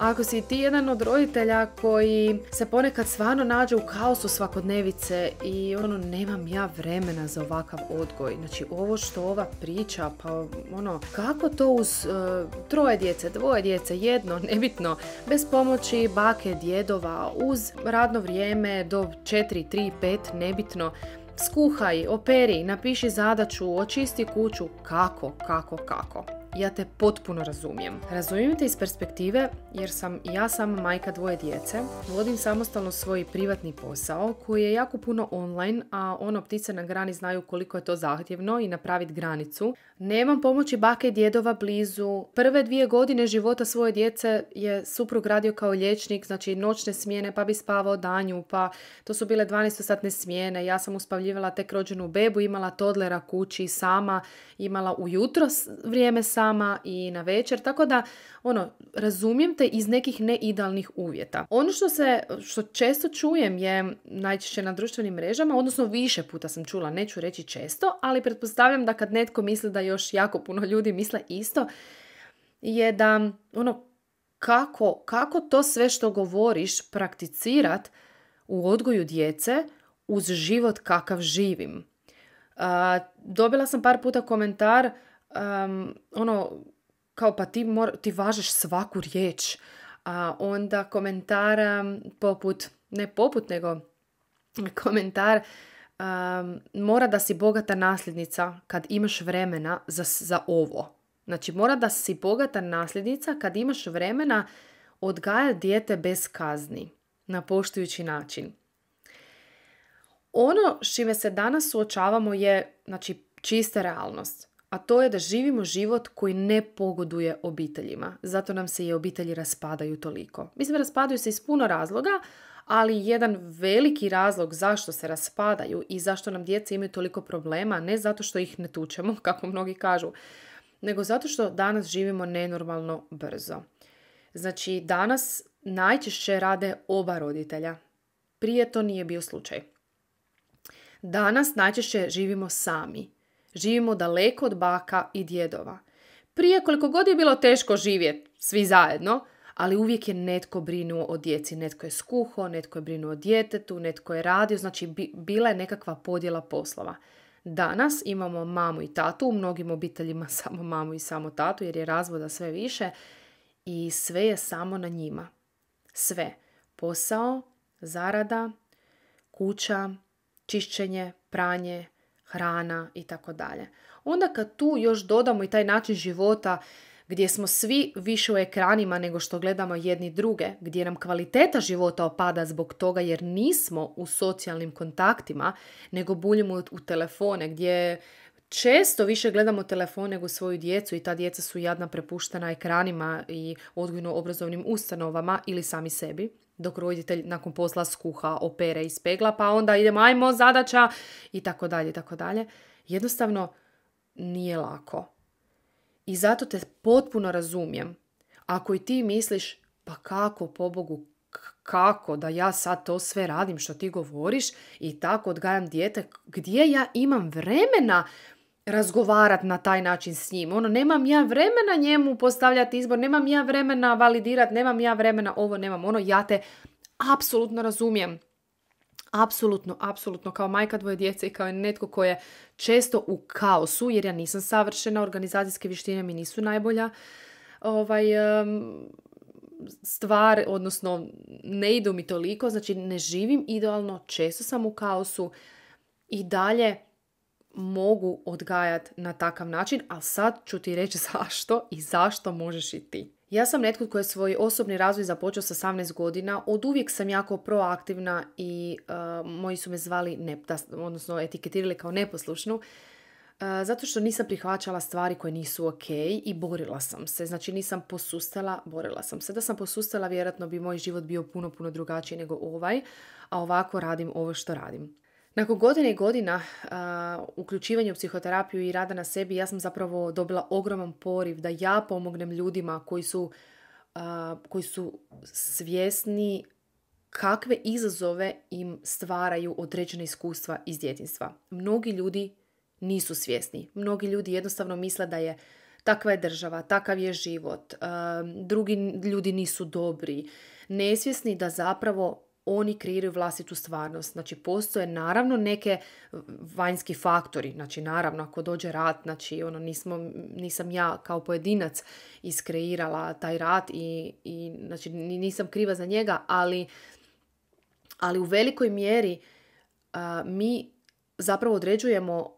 Ako si ti jedan od roditelja koji se ponekad stvarno nađe u kaosu svakodnevice i ono nemam ja vremena za ovakav odgoj, znači ovo što ova priča, pa ono kako to uz e, troje djece, dvoje djece, jedno, nebitno, bez pomoći bake, djedova, uz radno vrijeme do 4, 3, 5, nebitno, skuhaj, operi, napiši zadaću, očisti kuću, kako, kako, kako ja te potpuno razumijem. Razumijem te iz perspektive jer sam ja sam majka dvoje djece, vodim samostalno svoj privatni posao koji je jako puno online, a ono ptice na grani znaju koliko je to zahtjevno i napraviti granicu. Nemam pomoći bake i djedova blizu. Prve dvije godine života svoje djece je suprug radio kao liječnik, znači noćne smjene pa bi spavao danju, pa to su bile 12-satne smjene. Ja sam uspavljivala tek rođenu bebu, imala todlera kući sama, imala ujutro vrijeme sam i na večer, tako da ono, razumijem te iz nekih neidealnih uvjeta. Ono što se, što često čujem je najčešće na društvenim mrežama, odnosno više puta sam čula, neću reći često, ali pretpostavljam da kad netko misli da još jako puno ljudi misle isto, je da ono, kako, kako to sve što govoriš prakticirat u odgoju djece uz život kakav živim. dobila sam par puta komentar um, ono, kao pa ti, mora, ti važeš svaku riječ, a onda komentara poput, ne poput, nego komentar mora da si bogata nasljednica kad imaš vremena za, za ovo. Znači, mora da si bogata nasljednica kad imaš vremena odgaja dijete bez kazni na poštujući način. Ono s čime se danas suočavamo je znači, čista realnost a to je da živimo život koji ne pogoduje obiteljima. Zato nam se i obitelji raspadaju toliko. Mislim, raspadaju se iz puno razloga, ali jedan veliki razlog zašto se raspadaju i zašto nam djeca imaju toliko problema, ne zato što ih ne tučemo, kako mnogi kažu, nego zato što danas živimo nenormalno brzo. Znači, danas najčešće rade oba roditelja. Prije to nije bio slučaj. Danas najčešće živimo sami. Živimo daleko od baka i djedova. Prije koliko god je bilo teško živjeti svi zajedno, ali uvijek je netko brinuo o djeci. Netko je skuho, netko je brinuo o djetetu, netko je radio, znači bila je nekakva podjela poslova. Danas imamo mamu i tatu, u mnogim obiteljima samo mamu i samo tatu jer je razvoda sve više i sve je samo na njima. Sve. Posao, zarada, kuća, čišćenje, pranje, hrana i tako dalje. Onda kad tu još dodamo i taj način života gdje smo svi više u ekranima nego što gledamo jedni druge, gdje nam kvaliteta života opada zbog toga jer nismo u socijalnim kontaktima, nego buljimo u telefone, gdje često više gledamo telefone nego svoju djecu i ta djeca su jadna prepuštena ekranima i odgojno obrazovnim ustanovama ili sami sebi dok roditelj nakon posla skuha, opere i spegla, pa onda ide ajmo, zadaća i tako dalje, tako dalje. Jednostavno nije lako. I zato te potpuno razumijem. Ako i ti misliš, pa kako, po Bogu, kako da ja sad to sve radim što ti govoriš i tako odgajam dijete, gdje ja imam vremena razgovarati na taj način s njim. Ono, nemam ja vremena njemu postavljati izbor, nemam ja vremena validirati, nemam ja vremena ovo, nemam ono, ja te apsolutno razumijem. Apsolutno, apsolutno, kao majka dvoje djece i kao netko ko je često u kaosu, jer ja nisam savršena, organizacijske vještine mi nisu najbolja. Ovaj, stvar, odnosno ne idu mi toliko, znači ne živim idealno, često sam u kaosu i dalje mogu odgajati na takav način, ali sad ću ti reći zašto i zašto možeš i ti. Ja sam netko koji je svoj osobni razvoj započeo sa 18 godina. Od uvijek sam jako proaktivna i e, moji su me zvali, ne, odnosno etiketirali kao neposlušnu, e, zato što nisam prihvaćala stvari koje nisu ok i borila sam se. Znači nisam posustala, borila sam se. Da sam posustala, vjerojatno bi moj život bio puno, puno drugačiji nego ovaj, a ovako radim ovo što radim. Nakon godine i godina uključivanja u psihoterapiju i rada na sebi, ja sam zapravo dobila ogroman poriv da ja pomognem ljudima koji su, koji su svjesni kakve izazove im stvaraju određene iskustva iz djetinstva. Mnogi ljudi nisu svjesni. Mnogi ljudi jednostavno misle da je takva je država, takav je život, drugi ljudi nisu dobri, nesvjesni da zapravo oni kreiraju vlastitu stvarnost. Znači, postoje naravno neke vanjski faktori. Znači, naravno, ako dođe rat, znači, ono, nisam ja kao pojedinac iskreirala taj rat i, i znači, nisam kriva za njega, ali, ali u velikoj mjeri mi zapravo određujemo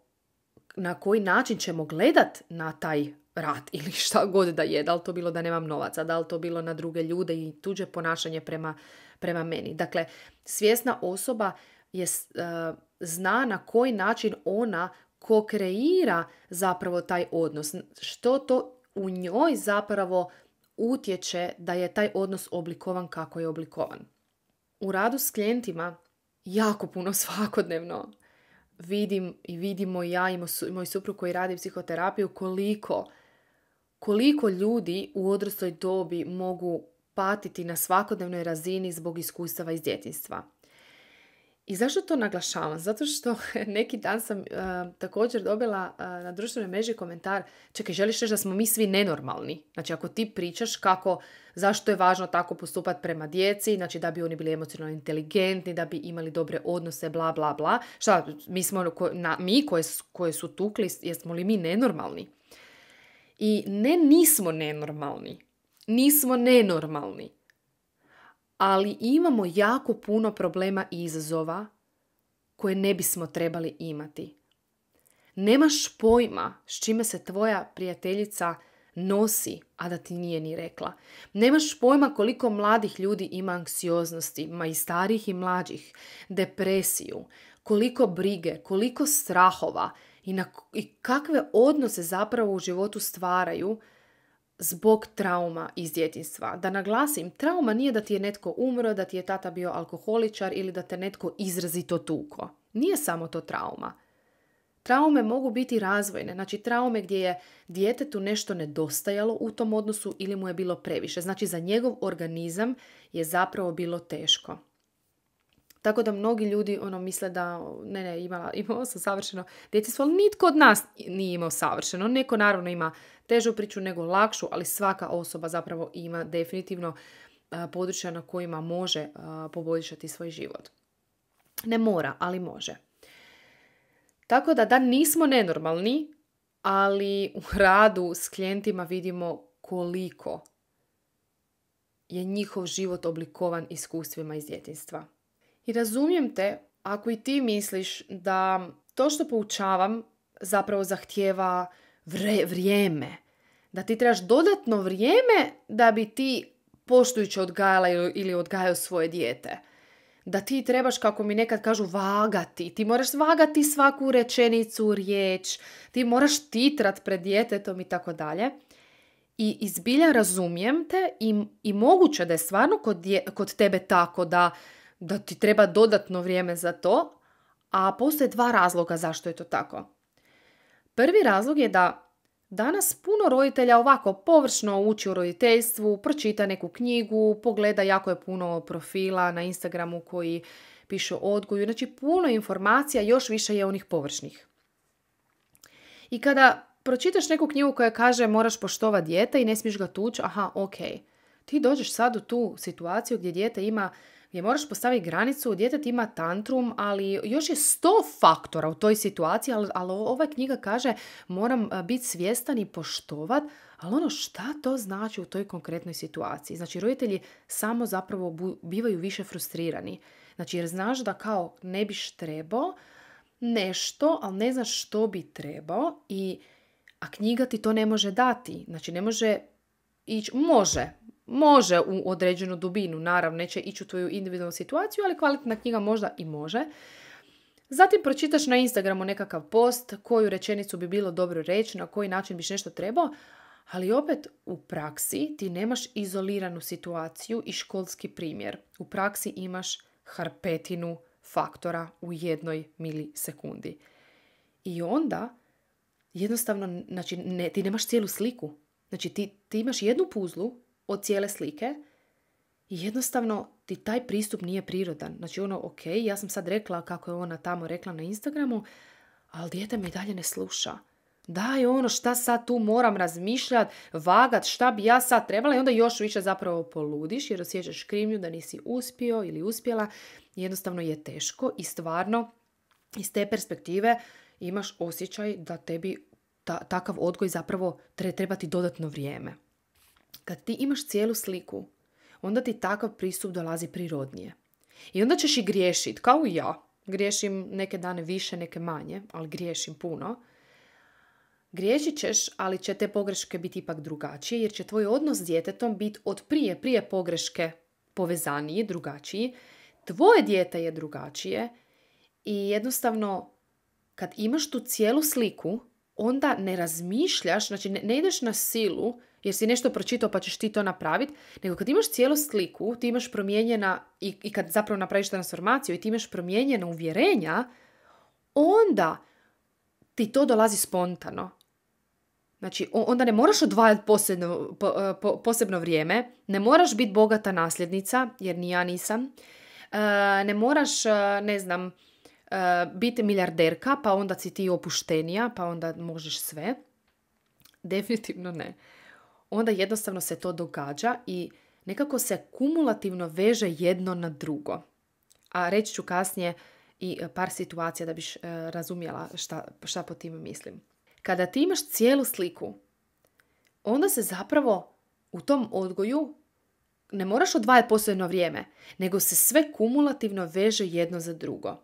na koji način ćemo gledat na taj rat ili šta god da je, da li to bilo da nemam novaca, da li to bilo na druge ljude i tuđe ponašanje prema, prema meni. Dakle, svjesna osoba je, e, zna na koji način ona ko kreira zapravo taj odnos, što to u njoj zapravo utječe da je taj odnos oblikovan kako je oblikovan. U radu s klijentima jako puno svakodnevno vidim i vidimo ja i moj suprug koji radi psihoterapiju koliko koliko ljudi u odrasloj dobi mogu patiti na svakodnevnoj razini zbog iskustava iz djetinjstva. I zašto to naglašavam? Zato što neki dan sam eh, također dobila eh, na društvenoj mreži komentar čekaj, želiš reći da smo mi svi nenormalni? Znači, ako ti pričaš kako, zašto je važno tako postupati prema djeci, znači da bi oni bili emocionalno inteligentni, da bi imali dobre odnose, bla, bla, bla. Šta, mi smo, ono na, mi koje, koje su tukli, jesmo li mi nenormalni? I ne nismo nenormalni. Nismo nenormalni. Ali imamo jako puno problema i izazova koje ne bismo trebali imati. Nemaš pojma s čime se tvoja prijateljica nosi, a da ti nije ni rekla. Nemaš pojma koliko mladih ljudi ima anksioznosti, ma i starih i mlađih, depresiju, koliko brige, koliko strahova i, i kakve odnose zapravo u životu stvaraju zbog trauma iz djetinstva. Da naglasim, trauma nije da ti je netko umro, da ti je tata bio alkoholičar ili da te netko izrazito tuko. Nije samo to trauma. Traume mogu biti razvojne, znači traume gdje je djetetu nešto nedostajalo u tom odnosu ili mu je bilo previše. Znači za njegov organizam je zapravo bilo teško. Tako da mnogi ljudi ono misle da ne ne imala, ima sam savršeno Djeci ali nitko od nas nije imao savršeno. Neko naravno ima težu priču nego lakšu, ali svaka osoba zapravo ima definitivno područja na kojima može poboljšati svoj život. Ne mora, ali može. Tako da, da nismo nenormalni, ali u radu s klijentima vidimo koliko je njihov život oblikovan iskustvima iz djetinstva. I razumijem te ako i ti misliš da to što poučavam zapravo zahtjeva vrijeme. Da ti trebaš dodatno vrijeme da bi ti poštujuće odgajala ili odgajao svoje dijete. Da ti trebaš, kako mi nekad kažu, vagati. Ti moraš vagati svaku rečenicu, riječ. Ti moraš titrat pred djetetom i tako dalje. I izbilja razumijem te i, i moguće da je stvarno kod, kod tebe tako da da ti treba dodatno vrijeme za to, a postoje dva razloga zašto je to tako. Prvi razlog je da Danas puno roditelja ovako površno uči u roditeljstvu, pročita neku knjigu, pogleda jako je puno profila na Instagramu koji piše o odgoju. Znači puno informacija, još više je onih površnih. I kada pročitaš neku knjigu koja kaže moraš poštovati dijete i ne smiješ ga tući, aha, ok. Ti dođeš sad u tu situaciju gdje dijete ima gdje moraš postaviti granicu, ti ima tantrum, ali još je sto faktora u toj situaciji, ali, ali ova knjiga kaže moram biti svjestan i poštovat, ali ono šta to znači u toj konkretnoj situaciji? Znači roditelji samo zapravo bivaju više frustrirani. Znači jer znaš da kao ne biš trebao nešto, ali ne znaš što bi trebao i a knjiga ti to ne može dati. Znači ne može ići, može, može u određenu dubinu, naravno neće ići u tvoju individualnu situaciju, ali kvalitetna knjiga možda i može. Zatim pročitaš na Instagramu nekakav post, koju rečenicu bi bilo dobro reći, na koji način biš nešto trebao, ali opet u praksi ti nemaš izoliranu situaciju i školski primjer. U praksi imaš harpetinu faktora u jednoj milisekundi. I onda jednostavno znači, ne, ti nemaš cijelu sliku. Znači ti, ti imaš jednu puzlu od cijele slike. I jednostavno ti taj pristup nije prirodan. Znači ono, ok, ja sam sad rekla kako je ona tamo rekla na Instagramu, ali dijete me i dalje ne sluša. Daj ono šta sad tu moram razmišljat, vagat šta bi ja sad trebala i onda još više zapravo poludiš jer osjećaš krivnju da nisi uspio ili uspjela. Jednostavno je teško i stvarno iz te perspektive imaš osjećaj da tebi ta, takav odgoj zapravo treba ti dodatno vrijeme. Kad ti imaš cijelu sliku, onda ti takav pristup dolazi prirodnije. I onda ćeš i griješit, kao i ja. Griješim neke dane više, neke manje, ali griješim puno. Griješit ćeš, ali će te pogreške biti ipak drugačije, jer će tvoj odnos s djetetom biti od prije, prije pogreške povezaniji, drugačiji. Tvoje dijete je drugačije i jednostavno kad imaš tu cijelu sliku, onda ne razmišljaš, znači ne, ideš na silu jer si nešto pročitao pa ćeš ti to napraviti, nego kad imaš cijelu sliku, ti imaš promijenjena i, kad zapravo napraviš transformaciju i ti imaš promijenjena uvjerenja, onda ti to dolazi spontano. Znači, onda ne moraš odvajati posebno, e, posebno vrijeme, ne moraš biti bogata nasljednica, jer ni ja nisam, e, ne moraš, e, ne znam, Eh, biti milijarderka, pa onda si ti opuštenija, pa onda možeš sve. Definitivno ne. Onda jednostavno se to događa i nekako se kumulativno veže jedno na drugo. A reći ću kasnije i eh, par situacija da biš eh, razumjela šta, šta po tim mislim. Kada ti imaš cijelu sliku, onda se zapravo u tom odgoju ne moraš odvajati posebno vrijeme, nego se sve kumulativno veže jedno za drugo.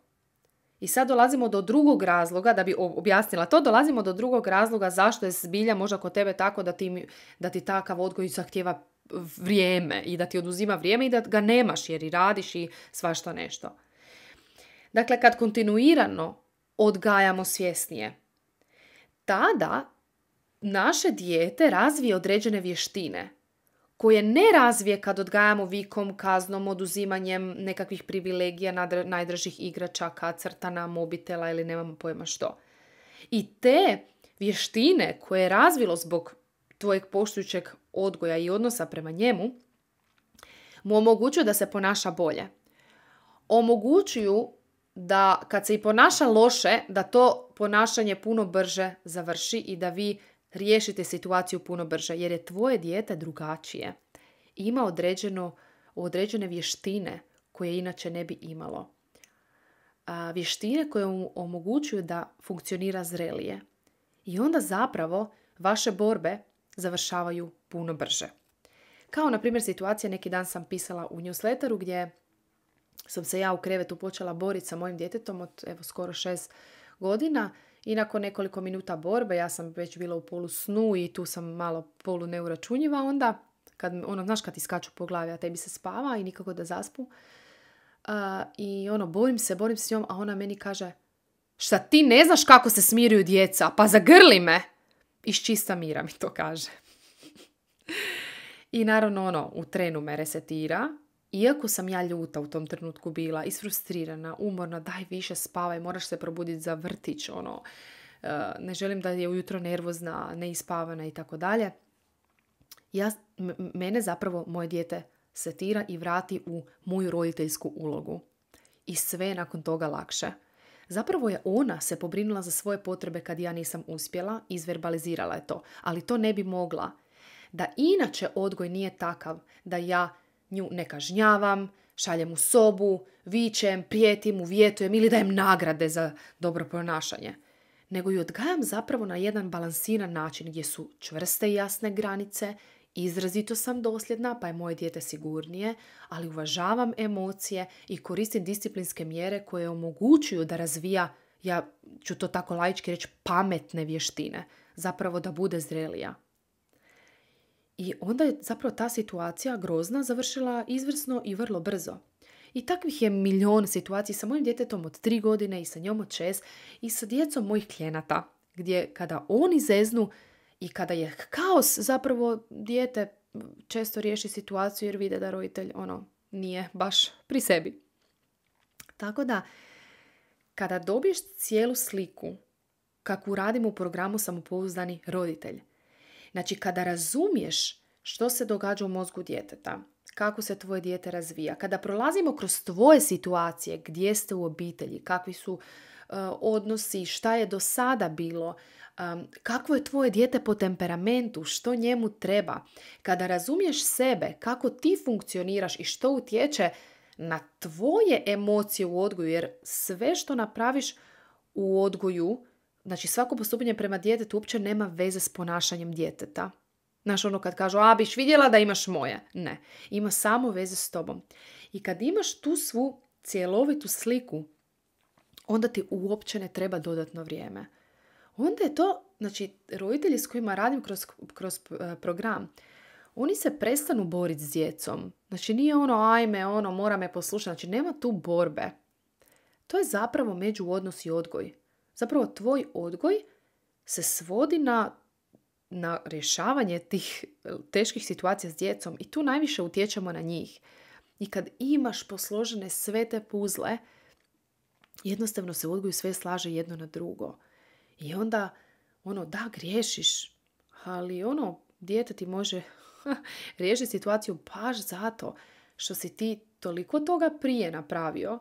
I sad dolazimo do drugog razloga, da bi objasnila to, dolazimo do drugog razloga zašto je zbilja možda kod tebe tako da ti, da ti takav odgoj zahtjeva vrijeme i da ti oduzima vrijeme i da ga nemaš jer i radiš i svašta nešto. Dakle, kad kontinuirano odgajamo svjesnije, tada naše dijete razvije određene vještine koje ne razvije kad odgajamo vikom, kaznom, oduzimanjem nekakvih privilegija najdržih najdražih igračaka, crtana, mobitela ili nemamo pojma što. I te vještine koje je razvilo zbog tvojeg poštujućeg odgoja i odnosa prema njemu, mu omogućuju da se ponaša bolje. Omogućuju da kad se i ponaša loše, da to ponašanje puno brže završi i da vi riješite situaciju puno brže jer je tvoje dijete drugačije. Ima određeno, određene vještine koje inače ne bi imalo. A, vještine koje mu omogućuju da funkcionira zrelije. I onda zapravo vaše borbe završavaju puno brže. Kao na primjer situacija, neki dan sam pisala u newsletteru gdje sam se ja u krevetu počela boriti sa mojim djetetom od evo, skoro šest godina i nakon nekoliko minuta borbe, ja sam već bila u polu snu i tu sam malo polu neuračunjiva onda, kad, ono, znaš kad ti skaču po glavi, a tebi se spava i nikako da zaspu. Uh, I ono, borim se, borim se s njom, a ona meni kaže, šta ti ne znaš kako se smiruju djeca, pa zagrli me! Iz čista mira mi to kaže. I naravno ono, u trenu me resetira, iako sam ja ljuta u tom trenutku bila, isfrustrirana, umorna, daj više spavaj, moraš se probuditi za vrtić, ono, e, ne želim da je ujutro nervozna, neispavana i tako dalje. Ja, mene zapravo moje dijete setira i vrati u moju roditeljsku ulogu. I sve je nakon toga lakše. Zapravo je ona se pobrinula za svoje potrebe kad ja nisam uspjela, izverbalizirala je to, ali to ne bi mogla. Da inače odgoj nije takav da ja Nju ne kažnjavam, šaljem u sobu, vičem, prijetim, uvjetujem ili dajem nagrade za dobro ponašanje. Nego ju odgajam zapravo na jedan balansiran način gdje su čvrste i jasne granice, izrazito sam dosljedna pa je moje dijete sigurnije, ali uvažavam emocije i koristim disciplinske mjere koje omogućuju da razvija, ja ću to tako laički reći, pametne vještine, zapravo da bude zrelija. I onda je zapravo ta situacija grozna završila izvrsno i vrlo brzo. I takvih je milion situacija sa mojim djetetom od tri godine i sa njom od šest i sa djecom mojih klijenata, gdje kada oni zeznu i kada je kaos zapravo dijete često riješi situaciju jer vide da roditelj ono nije baš pri sebi. Tako da, kada dobiješ cijelu sliku kako radimo u programu Samopouzdani roditelj, Znači, kada razumiješ što se događa u mozgu djeteta, kako se tvoje dijete razvija, kada prolazimo kroz tvoje situacije, gdje ste u obitelji, kakvi su e, odnosi, šta je do sada bilo, e, kako je tvoje dijete po temperamentu, što njemu treba, kada razumiješ sebe, kako ti funkcioniraš i što utječe na tvoje emocije u odgoju, jer sve što napraviš u odgoju Znači svako postupanje prema djetetu uopće nema veze s ponašanjem djeteta. Znaš ono kad kažu, a biš vidjela da imaš moje. Ne, ima samo veze s tobom. I kad imaš tu svu cjelovitu sliku, onda ti uopće ne treba dodatno vrijeme. Onda je to, znači roditelji s kojima radim kroz, kroz e, program, oni se prestanu boriti s djecom. Znači nije ono ajme, ono mora me poslušati. Znači nema tu borbe. To je zapravo među odnos i odgoj. Zapravo tvoj odgoj se svodi na, na rješavanje tih e, teških situacija s djecom i tu najviše utječemo na njih. I kad imaš posložene sve te puzle, jednostavno se odgoj sve slaže jedno na drugo. I onda, ono, da, griješiš, ali ono, dijete ti može riješiti situaciju baš zato što si ti toliko toga prije napravio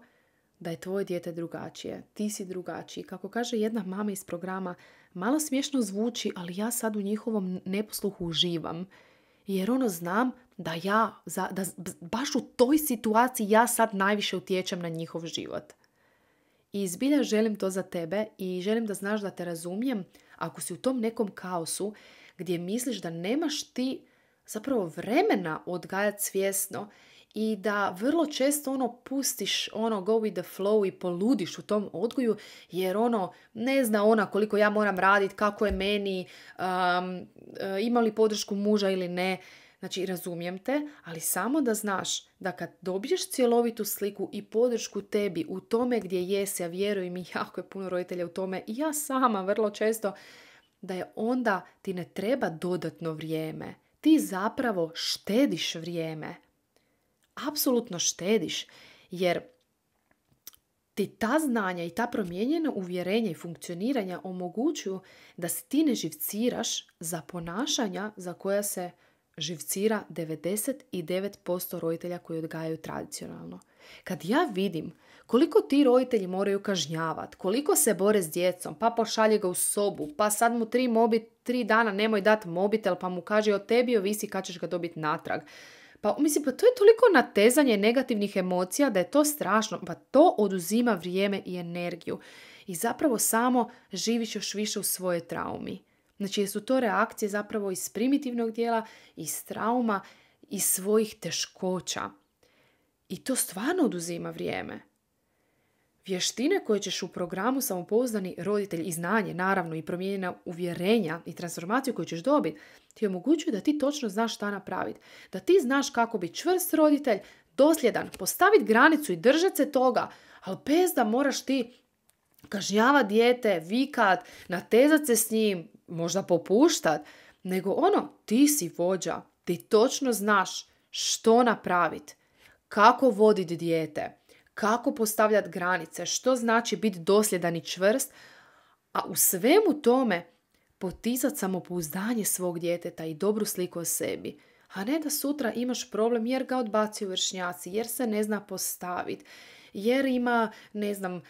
da je tvoje dijete drugačije, ti si drugačiji. Kako kaže jedna mama iz programa, malo smiješno zvuči, ali ja sad u njihovom neposluhu uživam. Jer ono znam da ja, da baš u toj situaciji ja sad najviše utječem na njihov život. I zbilja želim to za tebe i želim da znaš da te razumijem ako si u tom nekom kaosu gdje misliš da nemaš ti zapravo vremena odgajati svjesno i da vrlo često ono pustiš ono go with the flow i poludiš u tom odgoju jer ono ne zna ona koliko ja moram raditi, kako je meni, um, ima li podršku muža ili ne. Znači, razumijem te, ali samo da znaš da kad dobiješ cjelovitu sliku i podršku tebi u tome gdje jesi, a ja vjeruj mi, jako je puno roditelja u tome, i ja sama vrlo često, da je onda ti ne treba dodatno vrijeme. Ti zapravo štediš vrijeme apsolutno štediš jer ti ta znanja i ta promijenjena uvjerenja i funkcioniranja omogućuju da se ti ne živciraš za ponašanja za koja se živcira 99% roditelja koji odgajaju tradicionalno. Kad ja vidim koliko ti roditelji moraju kažnjavati, koliko se bore s djecom, pa pošalje ga u sobu, pa sad mu tri, mobi, tri dana nemoj dati mobitel, pa mu kaže o tebi ovisi kad ćeš ga dobiti natrag. Pa mislim, pa to je toliko natezanje negativnih emocija da je to strašno. Pa to oduzima vrijeme i energiju. I zapravo samo živiš još više u svojoj traumi. Znači, jesu su to reakcije zapravo iz primitivnog dijela, iz trauma, iz svojih teškoća. I to stvarno oduzima vrijeme. Vještine koje ćeš u programu samopouzdani roditelj i znanje, naravno i promijenjena uvjerenja i transformaciju koju ćeš dobiti, ti omogućuju da ti točno znaš šta napraviti. Da ti znaš kako biti čvrst roditelj, dosljedan, postaviti granicu i držati se toga, ali bez da moraš ti kažnjava dijete, vikat, natezat se s njim, možda popuštat, nego ono, ti si vođa, ti točno znaš što napraviti, kako voditi dijete, kako postavljati granice, što znači biti dosljedan i čvrst, a u svemu tome poticati samopouzdanje svog djeteta i dobru sliku o sebi. A ne da sutra imaš problem jer ga odbacuju vršnjaci, jer se ne zna postaviti, jer ima, ne znam,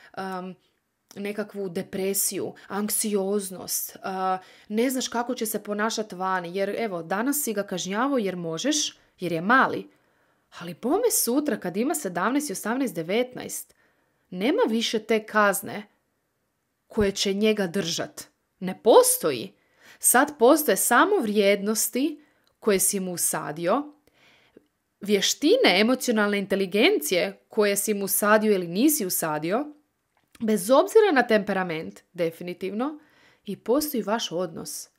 nekakvu depresiju, anksioznost, ne znaš kako će se ponašati vani, jer evo, danas si ga kažnjavao jer možeš, jer je mali, ali pome sutra kad ima 17, 18, 19, nema više te kazne koje će njega držat. Ne postoji. Sad postoje samo vrijednosti koje si mu usadio, vještine emocionalne inteligencije koje si mu usadio ili nisi usadio, bez obzira na temperament, definitivno, i postoji vaš odnos.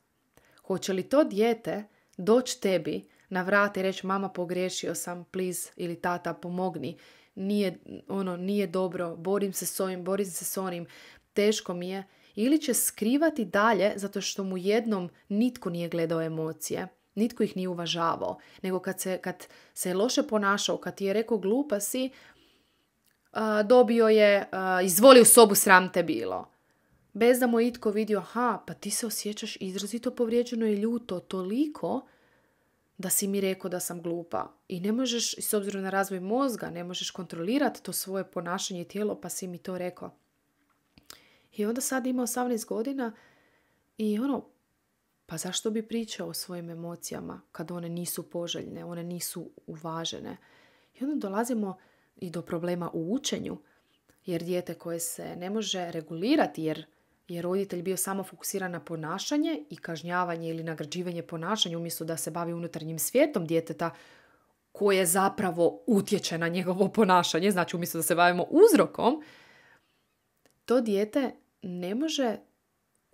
Hoće li to dijete doći tebi na vrat i reći mama pogrešio sam, please, ili tata pomogni. Nije, ono, nije dobro, borim se s ovim, borim se s onim, teško mi je. Ili će skrivati dalje zato što mu jednom nitko nije gledao emocije, nitko ih nije uvažavao. Nego kad se, kad se loše ponašao, kad ti je rekao glupa si, dobio je, izvoli u sobu, sram te bilo bez da mu je itko vidio, aha, pa ti se osjećaš izrazito povrijeđeno i ljuto toliko da si mi rekao da sam glupa. I ne možeš, s obzirom na razvoj mozga, ne možeš kontrolirati to svoje ponašanje i tijelo, pa si mi to rekao. I onda sad ima 18 godina i ono, pa zašto bi pričao o svojim emocijama kad one nisu poželjne, one nisu uvažene. I onda dolazimo i do problema u učenju, jer dijete koje se ne može regulirati, jer je roditelj bio samo fokusiran na ponašanje i kažnjavanje ili nagrađivanje ponašanja umjesto da se bavi unutarnjim svijetom djeteta koje zapravo utječe na njegovo ponašanje, znači umjesto da se bavimo uzrokom, to dijete ne može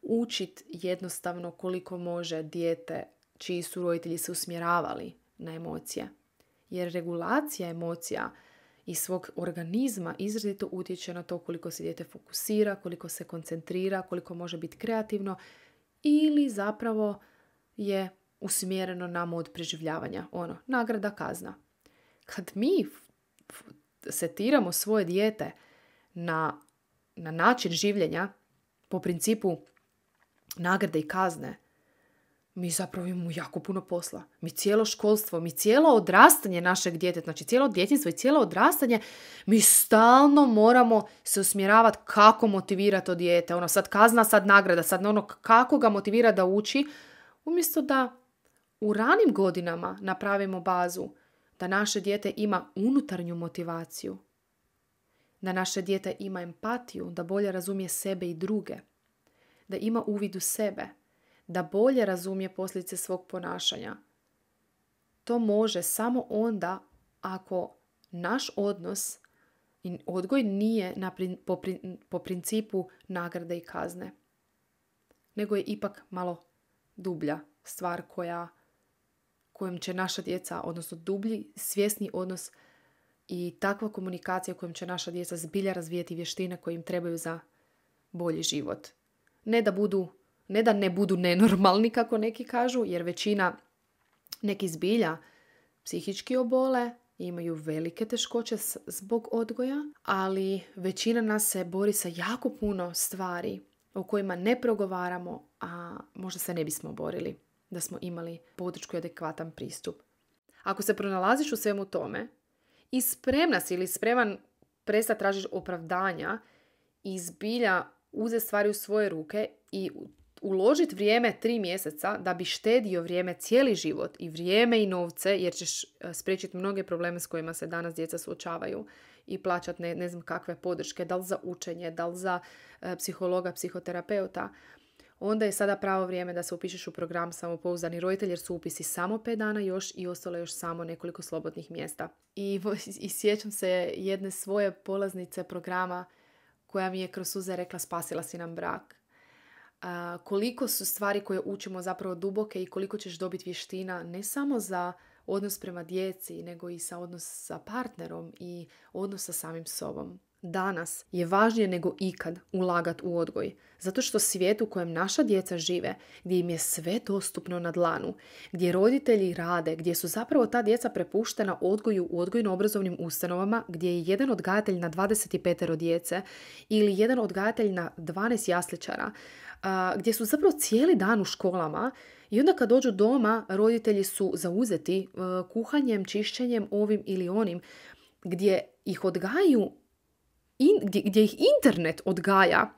učit jednostavno koliko može dijete čiji su roditelji se usmjeravali na emocije. Jer regulacija emocija i svog organizma izrazito utječe na to koliko se dijete fokusira, koliko se koncentrira, koliko može biti kreativno ili zapravo je usmjereno na mod preživljavanja. Ono, nagrada kazna. Kad mi setiramo svoje dijete na, na način življenja po principu nagrade i kazne, mi zapravo imamo jako puno posla. Mi cijelo školstvo, mi cijelo odrastanje našeg djeteta, znači cijelo djetinstvo i cijelo odrastanje, mi stalno moramo se usmjeravati kako motivirati to dijete. Ono, sad kazna, sad nagrada, sad ono kako ga motivira da uči, umjesto da u ranim godinama napravimo bazu da naše dijete ima unutarnju motivaciju, da naše dijete ima empatiju, da bolje razumije sebe i druge, da ima uvid u sebe, da bolje razumije posljedice svog ponašanja. To može samo onda ako naš odnos i odgoj nije na, po, principu nagrade i kazne, nego je ipak malo dublja stvar koja kojom će naša djeca, odnosno dublji svjesni odnos i takva komunikacija kojom će naša djeca zbilja razvijeti vještine koje im trebaju za bolji život. Ne da budu ne da ne budu nenormalni, kako neki kažu, jer većina neki zbilja psihički obole, imaju velike teškoće zbog odgoja, ali većina nas se bori sa jako puno stvari o kojima ne progovaramo, a možda se ne bismo borili da smo imali podršku i adekvatan pristup. Ako se pronalaziš u svemu tome i spremna si ili spreman presta tražiš opravdanja i zbilja uze stvari u svoje ruke i uložiti vrijeme tri mjeseca da bi štedio vrijeme cijeli život i vrijeme i novce jer ćeš e, spriječiti mnoge probleme s kojima se danas djeca suočavaju i plaćati ne, znam kakve podrške, da li za učenje, da li za e, psihologa, psihoterapeuta, onda je sada pravo vrijeme da se upišeš u program Samopouzdani roditelj jer su upisi samo 5 dana još i ostalo još samo nekoliko slobodnih mjesta. I, i sjećam se jedne svoje polaznice programa koja mi je kroz suze rekla spasila si nam brak koliko su stvari koje učimo zapravo duboke i koliko ćeš dobiti vještina ne samo za odnos prema djeci, nego i sa odnos sa partnerom i odnos sa samim sobom. Danas je važnije nego ikad ulagat u odgoj, zato što svijet u kojem naša djeca žive, gdje im je sve dostupno na dlanu, gdje roditelji rade, gdje su zapravo ta djeca prepuštena odgoju u odgojno-obrazovnim ustanovama, gdje je jedan odgajatelj na 25 djece ili jedan odgajatelj na 12 jasličara, gdje su zapravo cijeli dan u školama i onda kad dođu doma roditelji su zauzeti e, kuhanjem, čišćenjem, ovim ili onim gdje ih odgaju, gdje, gdje ih internet odgaja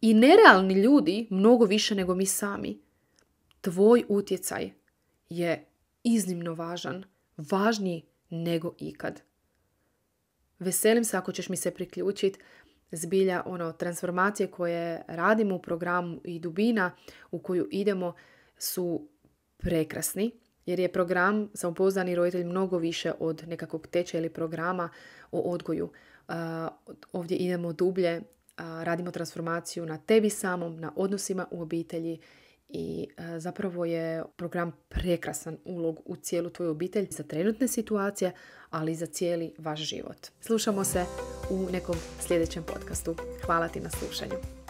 i nerealni ljudi mnogo više nego mi sami. Tvoj utjecaj je iznimno važan, važniji nego ikad. Veselim se ako ćeš mi se priključiti zbilja ono transformacije koje radimo u programu i dubina u koju idemo su prekrasni jer je program samopouzdani roditelj mnogo više od nekakvog tečaja ili programa o odgoju. Uh, ovdje idemo dublje, radimo transformaciju na tebi samom, na odnosima u obitelji i e, zapravo je program prekrasan ulog u cijelu tvoju obitelj za trenutne situacije, ali i za cijeli vaš život. Slušamo se u nekom sljedećem podcastu. Hvala ti na slušanju.